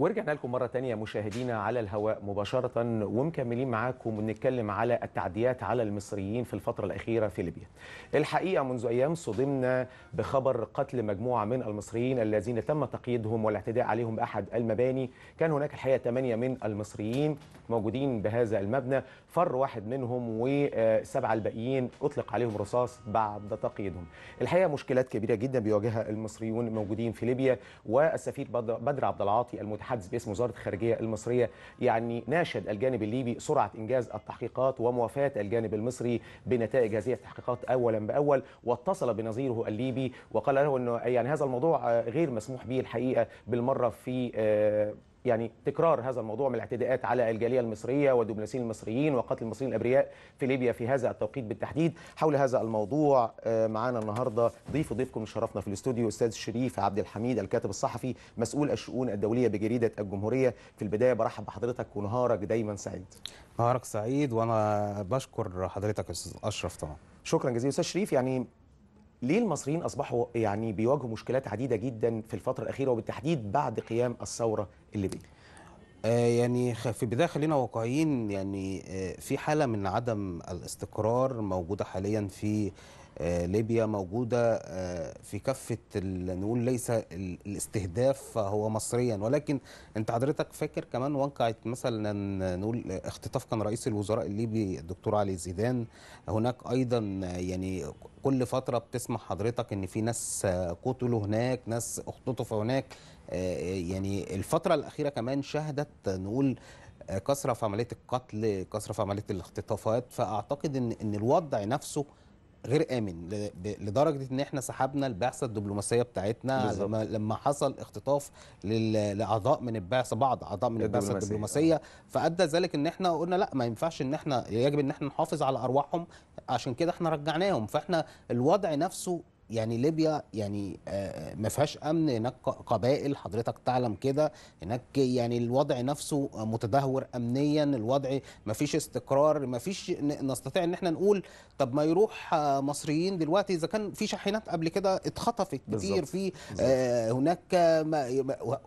ورجعنا لكم مرة تانية مشاهدينا على الهواء مباشرة ومكملين معاكم ونتكلم على التعديات على المصريين في الفترة الأخيرة في ليبيا الحقيقة منذ أيام صدمنا بخبر قتل مجموعة من المصريين الذين تم تقييدهم والاعتداء عليهم بأحد المباني كان هناك الحقيقة ثمانيه من المصريين موجودين بهذا المبنى فر واحد منهم وسبعة الباقيين أطلق عليهم رصاص بعد تقييدهم الحقيقة مشكلات كبيرة جدا بيواجهها المصريون الموجودين في ليبيا والسفير بدر عبد العاطي المتحدث حدث باسم وزاره الخارجيه المصريه يعني ناشد الجانب الليبي سرعه انجاز التحقيقات وموافاه الجانب المصري بنتائج هذه التحقيقات اولا باول واتصل بنظيره الليبي وقال له انه يعني هذا الموضوع غير مسموح به الحقيقه بالمره في آه، يعني تكرار هذا الموضوع من الاعتداءات على الجاليه المصريه ودبلوماسيين المصريين وقتل المصريين الابرياء في ليبيا في هذا التوقيت بالتحديد حول هذا الموضوع آه، معانا النهارده ضيف ضيفكم شرفنا في الاستوديو استاذ شريف عبد الحميد الكاتب الصحفي مسؤول الشؤون الدوليه بجريده الجمهوريه في البدايه برحب بحضرتك ونهارك دايما سعيد نهارك سعيد وانا بشكر حضرتك استاذ اشرف طبعا شكرا جزيلا استاذ شريف يعني ليه المصريين اصبحوا يعني بيواجهوا مشكلات عديده جدا في الفتره الاخيره وبالتحديد بعد قيام الثوره الليبيه آه يعني في البدايه خلينا واقعيين يعني آه في حاله من عدم الاستقرار موجوده حاليا في آه، ليبيا موجودة آه، في كفة نقول ليس الاستهداف هو مصريا ولكن انت حضرتك فاكر كمان وقعت مثلا نقول اختطاف كان رئيس الوزراء الليبي الدكتور علي زيدان هناك ايضا يعني كل فترة بتسمع حضرتك ان في ناس قتلوا هناك ناس اختطفوا هناك آه، يعني الفترة الأخيرة كمان شهدت نقول كثرة في عملية القتل كثرة في عملية الاختطافات فأعتقد إن إن الوضع نفسه غير امن لدرجه ان احنا سحبنا البعثه الدبلوماسيه بتاعتنا لما لما حصل اختطاف لاعضاء من البعثه بعض اعضاء من البعثه الدبلوماسيه آه. فادى ذلك ان احنا قلنا لا ما ينفعش ان احنا يجب ان احنا نحافظ على ارواحهم عشان كده احنا رجعناهم فاحنا الوضع نفسه يعني ليبيا يعني آه، آه، ما فيهاش امن هناك قبائل حضرتك تعلم كده هناك يعني الوضع نفسه متدهور امنيا الوضع ما فيش استقرار ما فيش نستطيع ان احنا نقول طب ما يروح آه، مصريين دلوقتي اذا كان في شاحنات قبل كده اتخطفت كتير في هناك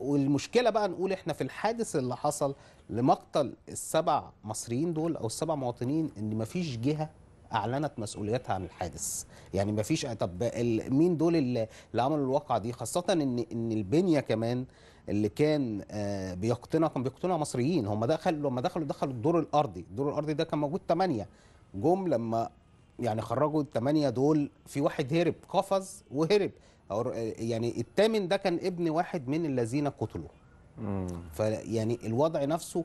والمشكله بقى نقول احنا في الحادث اللي حصل لمقتل السبع مصريين دول او السبع مواطنين ان ما فيش جهه اعلنت مسؤوليتها عن الحادث يعني ما فيش طب مين دول اللي عملوا الواقعه دي خاصه ان ان البنيه كمان اللي كان آه، بيقتنع كان بيقتنع مصريين هم دخلوا لما دخلوا دخلوا الدور الارضي الدور الارضي ده كان موجود 8 جم لما يعني خرجوا الثمانيه دول في واحد هرب قفز وهرب يعني الثامن ده كان ابن واحد من الذين قتلوا فيعني الوضع نفسه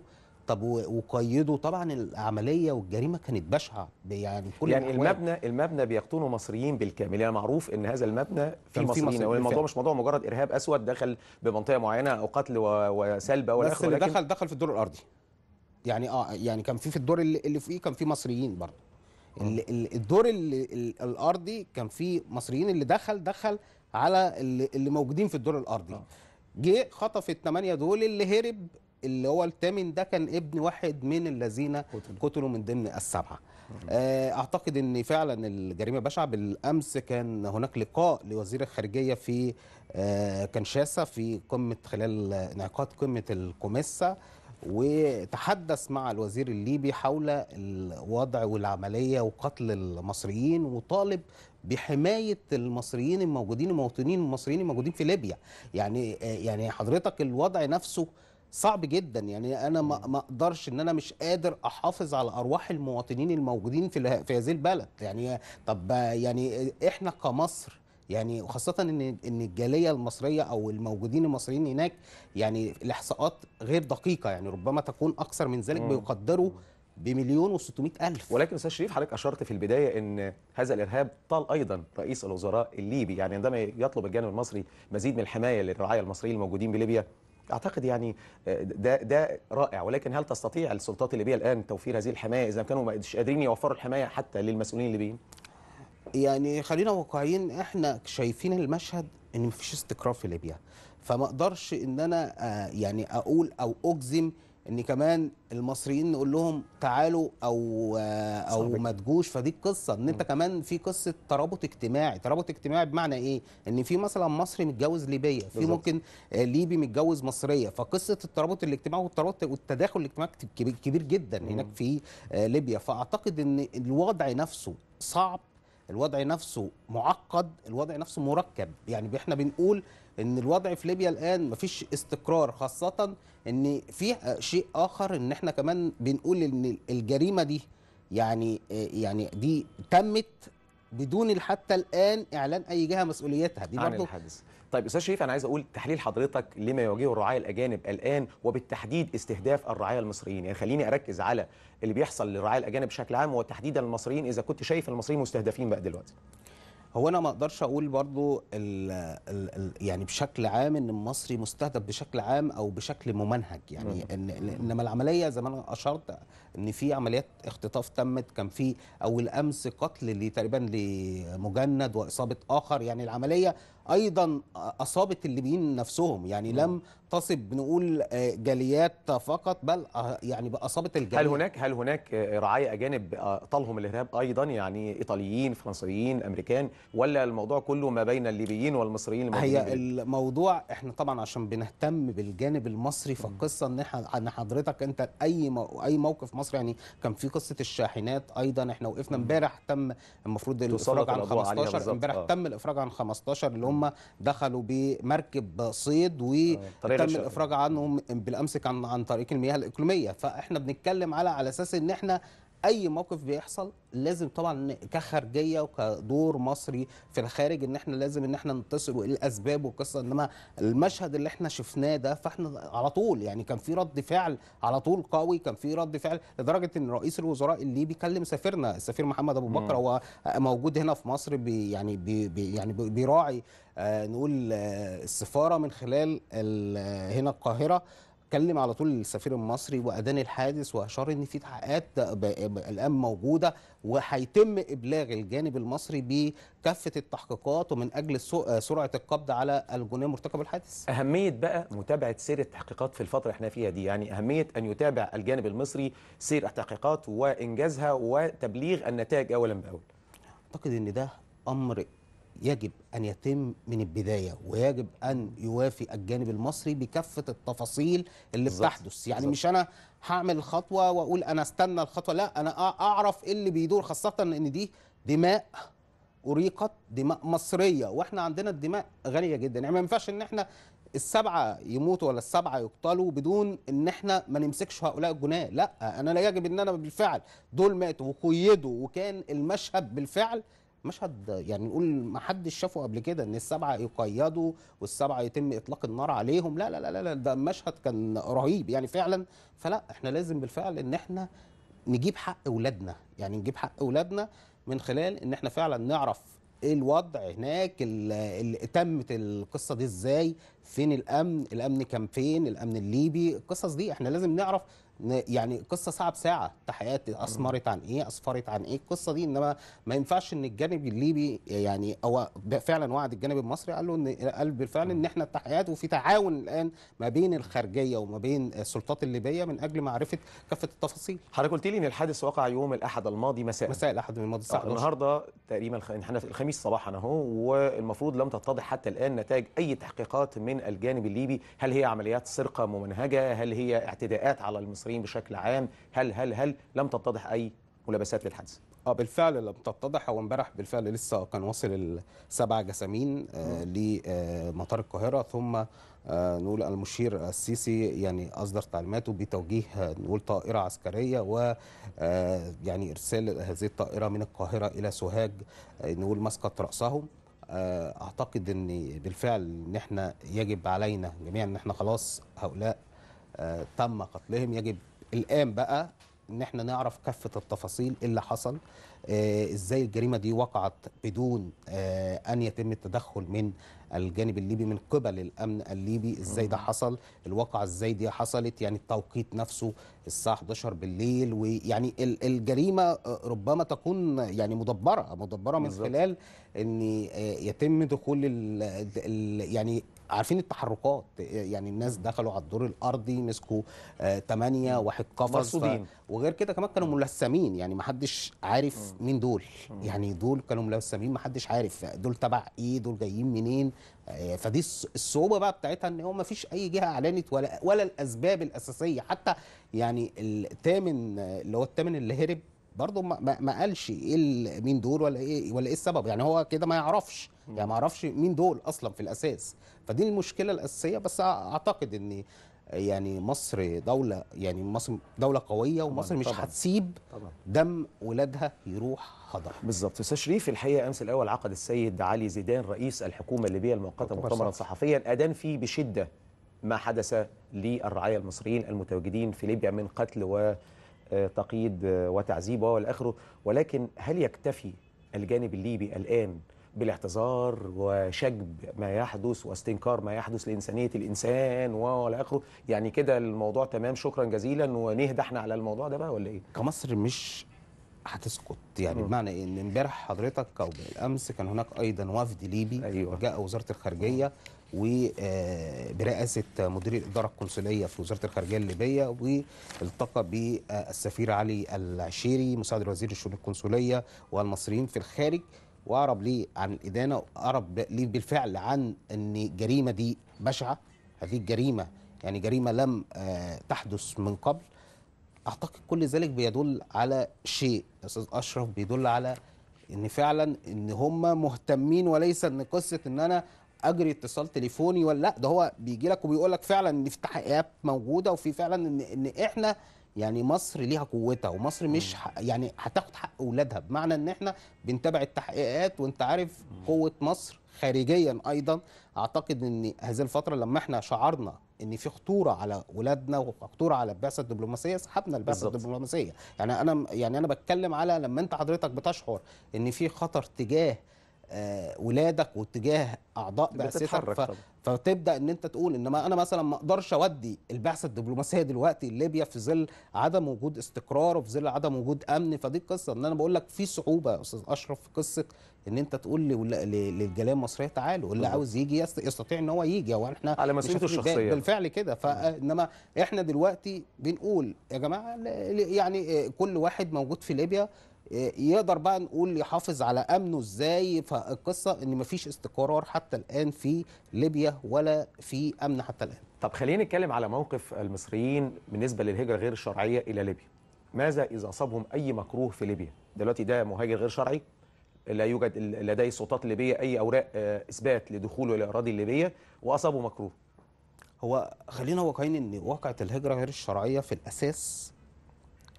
طب وقيدوا طبعا العمليه والجريمه كانت بشعه يعني كل يعني الحوال. المبنى المبنى بيقطنه مصريين بالكامل يعني معروف ان هذا المبنى في مصريين والموضوع مش موضوع مجرد ارهاب اسود دخل بمنطقه معينه او قتل وسلب ولا بس اللي دخل دخل في الدور الارضي يعني اه يعني كان في في الدور اللي, اللي فوقيه كان في مصريين برضه الدور الارضي كان في مصريين اللي دخل دخل على اللي موجودين في الدور الارضي جه خطف الثمانيه دول اللي هرب اللي هو الثامن ده كان ابن واحد من الذين قتلوا من ضمن السبعه آه، اعتقد ان فعلا الجريمه بشعه بالامس كان هناك لقاء لوزير الخارجيه في آه، كنشاسه في قمه خلال انعقاد قمه الكوميسا وتحدث مع الوزير الليبي حول الوضع والعملية وقتل المصريين وطالب بحماية المصريين الموجودين المواطنين المصريين الموجودين في ليبيا يعني آه، يعني حضرتك الوضع نفسه صعب جدا يعني انا ما اقدرش ان انا مش قادر احافظ على ارواح المواطنين الموجودين في في هذه البلد يعني طب يعني احنا كمصر يعني وخاصة ان ان الجالية المصرية او الموجودين المصريين هناك يعني الاحصاءات غير دقيقة يعني ربما تكون اكثر من ذلك بيقدروا بمليون و ألف ولكن أستاذ شريف حضرتك أشرت في البداية أن هذا الإرهاب طال أيضا رئيس الوزراء الليبي يعني عندما يطلب الجانب المصري مزيد من الحماية للرعاية المصريين الموجودين بليبيا اعتقد يعني آه، ده ده رائع ولكن هل تستطيع السلطات الليبيه الان توفير هذه الحمايه اذا كانوا مش قادرين يوفروا الحمايه حتى للمسؤولين الليبيين؟ يعني خلينا واقعيين احنا شايفين المشهد ان مفيش استقرار في ليبيا فما اقدرش ان انا آه، يعني اقول او اجزم ان كمان المصريين نقول لهم تعالوا او آه، او ما تجوش فدي القصه ان انت كمان في قصه ترابط اجتماعي ترابط اجتماعي بمعنى ايه ان في مثلا مصري متجوز ليبيه في ممكن آه، ليبي متجوز مصريه فقصه الترابط الاجتماعي والترابط والتداخل الاجتماعي كبير جدا هناك في آه، ليبيا فاعتقد ان الوضع نفسه صعب الوضع نفسه معقد الوضع نفسه مركب يعني احنا بنقول ان الوضع في ليبيا الان مفيش استقرار خاصه ان في شيء اخر ان احنا كمان بنقول ان الجريمه دي يعني يعني دي تمت بدون حتى الان اعلان اي جهه مسؤوليتها دي برضه الحادث طيب استاذ شريف انا عايز اقول تحليل حضرتك لما يواجهه الرعايا الاجانب الان وبالتحديد استهداف الرعايا المصريين يعني خليني اركز على اللي بيحصل للرعايا الاجانب بشكل عام وتحديدا المصريين اذا كنت شايف المصريين مستهدفين بقى دلوقتي هو انا ما اقدرش اقول برضو الـ الـ الـ يعني بشكل عام ان المصري مستهدف بشكل عام او بشكل ممنهج يعني إن انما العمليه زي ما انا اشرت ان في عمليات اختطاف تمت كان في اول امس قتل تقريبا لمجند واصابه اخر يعني العمليه ايضا اصابت الليبيين نفسهم يعني لم نعم. تصب بنقول آه، جاليات فقط بل أه، يعني اصابت الجاليات هل هناك هل هناك آه، رعايا اجانب طالهم الارهاب ايضا يعني ايطاليين فرنسيين امريكان ولا الموضوع كله ما بين الليبيين والمصريين هي الموضوع احنا طبعا عشان بنهتم بالجانب المصري فالقصه ان حضرتك انت اي اي موقف مصري مصر يعني كان في قصه الشاحنات ايضا احنا وقفنا امبارح تم المفروض الافراج عن 15 امبارح آه. تم الافراج عن 15 اللي هم دخلوا بمركب صيد وتم آه. الافراج عنهم بالامس كان عن طريق المياه الاقليميه فاحنا بنتكلم على على اساس ان احنا اي موقف بيحصل لازم طبعا كخارجيه وكدور مصري في الخارج ان احنا لازم ان احنا نتصل وايه الاسباب والقصه انما المشهد اللي احنا شفناه ده فاحنا على طول يعني كان في رد فعل على طول قوي كان في رد فعل لدرجه ان رئيس الوزراء الليبي كلم سفيرنا السفير محمد ابو بكر هو موجود هنا في مصر بي يعني بي يعني بيراعي آه، نقول آه، السفاره من خلال هنا القاهره كلم على طول السفير المصري وادان الحادث واشار ان في تحقيقات الان موجوده وهيتم ابلاغ الجانب المصري بكافه التحقيقات ومن اجل سرعه القبض على الجنية مرتكب الحادث. اهميه بقى متابعه سير التحقيقات في الفتره اللي احنا فيها دي يعني اهميه ان يتابع الجانب المصري سير التحقيقات وانجازها وتبليغ النتائج اولا باول. اعتقد ان ده امر يجب أن يتم من البداية ويجب أن يوافي الجانب المصري بكافة التفاصيل اللي بالزبط. بتحدث يعني بالزبط. مش أنا هعمل الخطوة وأقول أنا استنى الخطوة لا أنا أعرف إيه اللي بيدور خاصة إن دي دماء أريقت دماء مصرية وإحنا عندنا الدماء غالية جدا يعني ما ينفعش إن إحنا السبعة يموتوا ولا السبعة يقتلوا بدون ان احنا ما نمسكش هؤلاء الجناه لا انا لا يجب ان انا بالفعل دول ماتوا وقيدوا وكان المشهد بالفعل مشهد يعني نقول ما حدش شافه قبل كده ان السبعه يقيدوا والسبعه يتم اطلاق النار عليهم لا لا لا لا ده مشهد كان رهيب يعني فعلا فلا احنا لازم بالفعل ان احنا نجيب حق اولادنا يعني نجيب حق اولادنا من خلال ان احنا فعلا نعرف ايه الوضع هناك تمت القصه دي ازاي فين الامن الامن كان فين الامن الليبي القصص دي احنا لازم نعرف يعني قصه صعب ساعه تحقيقات اثمرت عن ايه اسفرت عن ايه القصه دي انما ما ينفعش ان الجانب الليبي يعني هو فعلا وعد الجانب المصري قال له ان قال بالفعل ان احنا التحيات وفي تعاون الان ما بين الخارجيه وما بين السلطات الليبيه من اجل معرفه كافه التفاصيل حضرتك قلت لي ان الحادث وقع يوم الاحد الماضي مساء مساء الاحد الماضي الساعه آه، النهارده تقريبا احنا الخميس صباحا اهو والمفروض لم تتضح حتى الان نتائج اي تحقيقات من الجانب الليبي هل هي عمليات سرقه ممنهجه هل هي اعتداءات على المصريين المصريين بشكل عام هل هل هل لم تتضح أي ملابسات للحادث اه بالفعل لم تتضح هو امبارح بالفعل لسه كان واصل السبع جسامين آه، لمطار القاهره ثم آه، نقول المشير السيسي يعني اصدر تعليماته بتوجيه نقول طائره عسكريه و آه، يعني ارسال هذه الطائره من القاهره الى سوهاج نقول مسقط راسهم اعتقد ان بالفعل ان احنا يجب علينا جميعا ان احنا خلاص هؤلاء آه، تم قتلهم يجب الان بقى ان احنا نعرف كافه التفاصيل اللي حصل آه، ازاي الجريمه دي وقعت بدون آه، ان يتم التدخل من الجانب الليبي من قبل الامن الليبي ازاي ده حصل الواقعه ازاي دي حصلت يعني التوقيت نفسه الساعه 11 بالليل ويعني الجريمه آه، ربما تكون يعني مدبره مدبره من خلال ان يتم دخول الـ الـ يعني عارفين التحركات يعني الناس دخلوا على الدور الارضي مسكوا ثمانية واحد قفص وغير كده كمان كانوا ملثمين يعني ما حدش عارف مين دول يعني دول كانوا ملثمين ما حدش عارف دول تبع ايه دول جايين منين آه، فدي الصعوبه بقى بتاعتها ان هو ما فيش اي جهه اعلنت ولا ولا الاسباب الاساسيه حتى يعني الثامن اللي هو الثامن اللي هرب برضه ما, ما قالش ايه مين دول ولا ايه ولا ايه السبب يعني هو كده ما يعرفش يعني ما يعرفش مين دول اصلا في الاساس فدي المشكله الاساسيه بس اعتقد ان يعني مصر دولة يعني مصر دولة قوية ومصر طبعًا مش طبعًا هتسيب طبعًا دم ولادها يروح هدر بالظبط أستاذ شريف الحقيقة أمس الأول عقد السيد علي زيدان رئيس الحكومة الليبية المؤقتة مؤتمرا صحفيا أدان فيه بشدة ما حدث للرعاية المصريين المتواجدين في ليبيا من قتل وتقييد آه، آه، وتعذيب وإلى آخره ولكن هل يكتفي الجانب الليبي الآن بالاعتذار وشجب ما يحدث واستنكار ما يحدث لإنسانية الإنسان وإلى آخره يعني كده الموضوع تمام شكرا جزيلا ونهدى احنا على الموضوع ده بقى ولا إيه؟ كمصر مش هتسقط يعني بمعنى إيه؟ ان امبارح حضرتك او بالامس كان هناك ايضا وفد ليبي أيوة. جاء وزاره الخارجيه وبرئاسه آه، مدير الاداره القنصليه في وزاره الخارجيه الليبيه والتقى بالسفير علي العشيري مساعد وزير الشؤون القنصليه والمصريين في الخارج واقرب ليه عن الادانه واقرب ليه بالفعل عن ان الجريمه دي بشعه هذه الجريمه يعني جريمه لم آه، تحدث من قبل اعتقد كل ذلك بيدل على شيء استاذ اشرف بيدل على ان فعلا ان هم مهتمين وليس ان قصه ان انا اجري اتصال تليفوني ولا لا ده هو بيجي لك وبيقول لك فعلا ان في تحقيقات موجوده وفي فعلا ان ان احنا يعني مصر ليها قوتها ومصر مش ح... يعني هتاخد حق اولادها بمعنى ان احنا بنتابع التحقيقات وانت عارف قوه مصر خارجيا ايضا اعتقد ان هذه الفتره لما احنا شعرنا ان في خطوره على ولادنا وخطوره على البعثه الدبلوماسيه سحبنا البعثه الدبلوماسيه يعني انا يعني انا بتكلم على لما انت حضرتك بتشعر ان في خطر تجاه آه، ولادك واتجاه اعضاء بعثتك ف... فتبدا ان انت تقول انما انا مثلا ما اقدرش اودي البعثه الدبلوماسيه دلوقتي ليبيا في ظل عدم وجود استقرار وفي ظل عدم وجود امن فدي القصه ان انا بقول لك في صعوبه يا استاذ اشرف في قصه ان انت تقول للجاليه المصريه تعالوا اللي عاوز يجي يستطيع ان هو يجي هو احنا على مسؤوليته الشخصيه بالفعل كده فانما احنا دلوقتي بنقول يا جماعه يعني آه، كل واحد موجود في ليبيا يقدر بقى نقول يحافظ على امنه ازاي فالقصه ان مفيش استقرار حتى الان في ليبيا ولا في امن حتى الان طب خلينا نتكلم على موقف المصريين بالنسبه للهجره غير الشرعيه الى ليبيا ماذا اذا اصابهم اي مكروه في ليبيا دلوقتي ده مهاجر غير شرعي لا يوجد لديه السلطات الليبيه اي اوراق آه، اثبات لدخوله الى الاراضي الليبيه واصابه مكروه هو خلينا واقعين ان واقعه الهجره غير الشرعيه في الاساس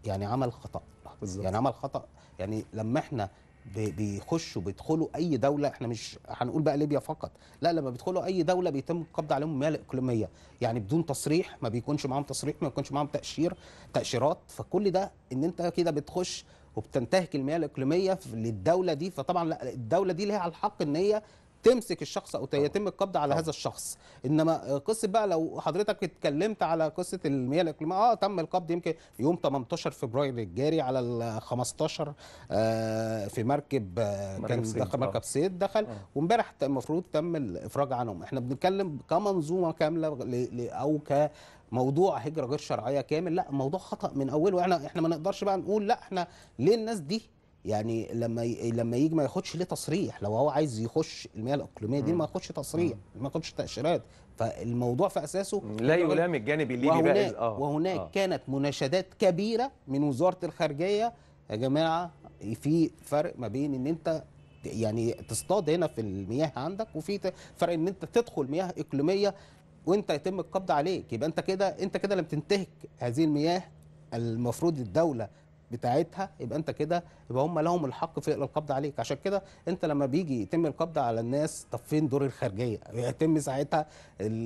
يعني عمل خطا بالزبط. يعني عمل خطا يعني لما احنا بيخشوا بيدخلوا اي دوله احنا مش هنقول بقى ليبيا فقط لا لما بيدخلوا اي دوله بيتم القبض عليهم مال اقليميه يعني بدون تصريح ما بيكونش معاهم تصريح ما بيكونش معاهم تاشير تاشيرات فكل ده ان انت كده بتخش وبتنتهك المياه الاقليميه للدوله دي فطبعا لا الدوله دي ليها الحق ان هي تمسك الشخص او يتم القبض على أوه. هذا الشخص انما قصه بقى لو حضرتك اتكلمت على قصه المياه الاقليميه اه تم القبض يمكن يوم 18 فبراير الجاري على ال 15 آه في مركب آه، كان سيد. دخل مركب سيد آه. دخل آه. وامبارح المفروض تم الافراج عنهم احنا بنتكلم كمنظومه كامله او ك موضوع هجره غير شرعيه كامل لا موضوع خطا من اوله احنا احنا ما نقدرش بقى نقول لا احنا ليه الناس دي يعني لما ي... لما يجي ما ياخدش ليه تصريح لو هو عايز يخش المياه الاقليميه دي ما ياخدش تصريح ما ياخدش تاشيرات فالموضوع في اساسه لا يلام الجانب الليبي وهناك بقى آه. وهناك آه. كانت مناشدات كبيره من وزاره الخارجيه يا جماعه في فرق ما بين ان انت يعني تصطاد هنا في المياه عندك وفي فرق ان انت تدخل مياه اقليميه وانت يتم القبض عليك يبقى انت كده انت كده لم تنتهك هذه المياه المفروض الدوله بتاعتها يبقى انت كده يبقى هم لهم الحق في القبض عليك عشان كده انت لما بيجي يتم القبض على الناس طب فين دور الخارجيه يتم ساعتها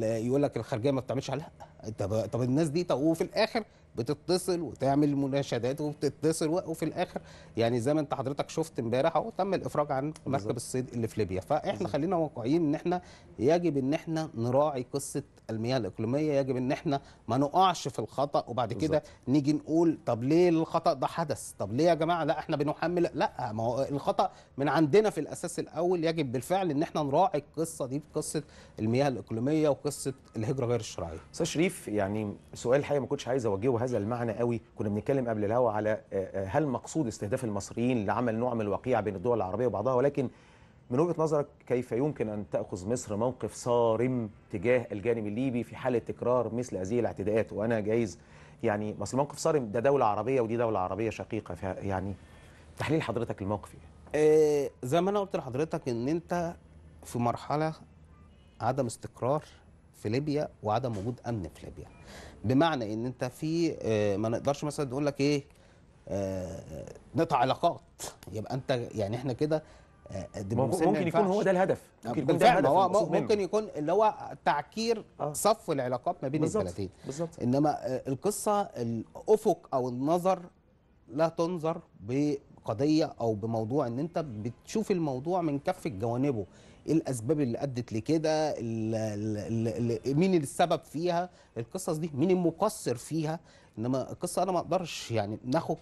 يقول لك الخارجيه ما بتعملش عليها طب, طب الناس دي طب وفي الاخر بتتصل وتعمل مناشدات وبتتصل وفي الاخر يعني زي ما انت حضرتك شفت امبارح اهو تم الافراج عن مركب الصيد اللي في ليبيا فاحنا خلينا واقعيين ان احنا يجب ان احنا نراعي قصه المياه الاقليميه يجب ان احنا ما نقعش في الخطا وبعد كده نيجي نقول طب ليه الخطا ده حدث طب ليه يا جماعه لا احنا بنحمل لا ما هو الخطا من عندنا في الاساس الاول يجب بالفعل ان احنا نراعي القصه دي بقصه المياه الاقليميه وقصه الهجره غير الشرعيه استاذ شريف يعني سؤال حقيقي ما كنتش عايز اوجهه هذا المعنى قوي كنا بنتكلم قبل الهوا على آه، آه، هل مقصود استهداف المصريين لعمل نوع من الوقيعه بين الدول العربيه وبعضها ولكن من وجهه نظرك كيف يمكن ان تاخذ مصر موقف صارم تجاه الجانب الليبي في حاله تكرار مثل هذه الاعتداءات وانا جايز يعني مصر موقف صارم ده دوله عربيه ودي دوله عربيه شقيقه يعني تحليل حضرتك للموقف إيه آه، زي ما انا قلت لحضرتك ان انت في مرحله عدم استقرار في ليبيا وعدم وجود امن في ليبيا بمعنى ان انت في آه، ما نقدرش مثلا تقول لك ايه آه، نقطع علاقات يبقى انت يعني احنا كده آه، ممكن, ممكن يكون هو ده الهدف ممكن يكون ده الهدف ممكن يكون اللي هو تعكير آه. صف العلاقات ما بين بالزبط. البلدين انما القصه الافق او النظر لا تنظر بقضيه او بموضوع ان انت بتشوف الموضوع من كافه جوانبه ايه الاسباب اللي ادت لكده مين السبب فيها القصص دي مين المقصر فيها انما القصه انا ما اقدرش يعني ناخد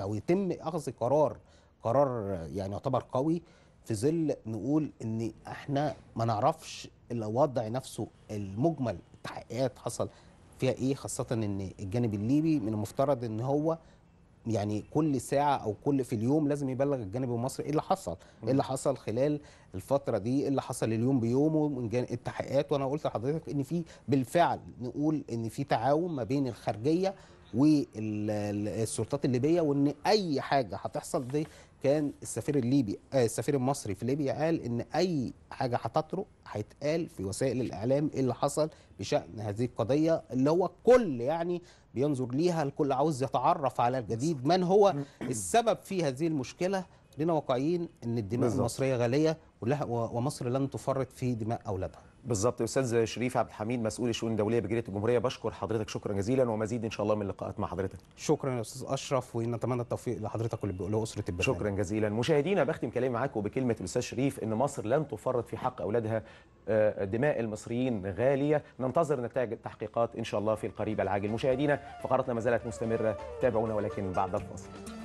او يعني يتم اخذ قرار قرار يعني يعتبر قوي في ظل نقول ان احنا ما نعرفش الوضع نفسه المجمل التحقيقات حصل فيها ايه خاصه ان الجانب الليبي من المفترض ان هو يعني كل ساعه او كل في اليوم لازم يبلغ الجانب المصري ايه اللي حصل ايه اللي حصل خلال الفتره دي ايه اللي حصل اليوم بيومه من جانب التحقيقات وانا قلت لحضرتك ان في بالفعل نقول ان في تعاون ما بين الخارجيه والسلطات الليبيه وان اي حاجه هتحصل دي كان السفير الليبي آه، السفير المصري في ليبيا قال ان اي حاجه هتطرق هيتقال في وسائل الاعلام ايه اللي حصل بشان هذه القضيه اللي هو كل يعني بينظر ليها الكل عاوز يتعرف على الجديد من هو السبب في هذه المشكلة خلينا واقعيين ان الدماء بالزبط. المصريه غاليه ولها ومصر لن تفرط في دماء اولادها بالظبط استاذ شريف عبد الحميد مسؤول الشؤون الدوليه بجريده الجمهوريه بشكر حضرتك شكرا جزيلا ومزيد ان شاء الله من اللقاءات مع حضرتك شكرا يا استاذ اشرف ونتمنى التوفيق لحضرتك ولاسره البلد شكرا جزيلا مشاهدينا بختم كلامي معاكم بكلمه الاستاذ شريف ان مصر لن تفرط في حق اولادها آه، دماء المصريين غاليه ننتظر نتائج التحقيقات ان شاء الله في القريب العاجل مشاهدينا فقرتنا ما زالت مستمره تابعونا ولكن بعد الفاصل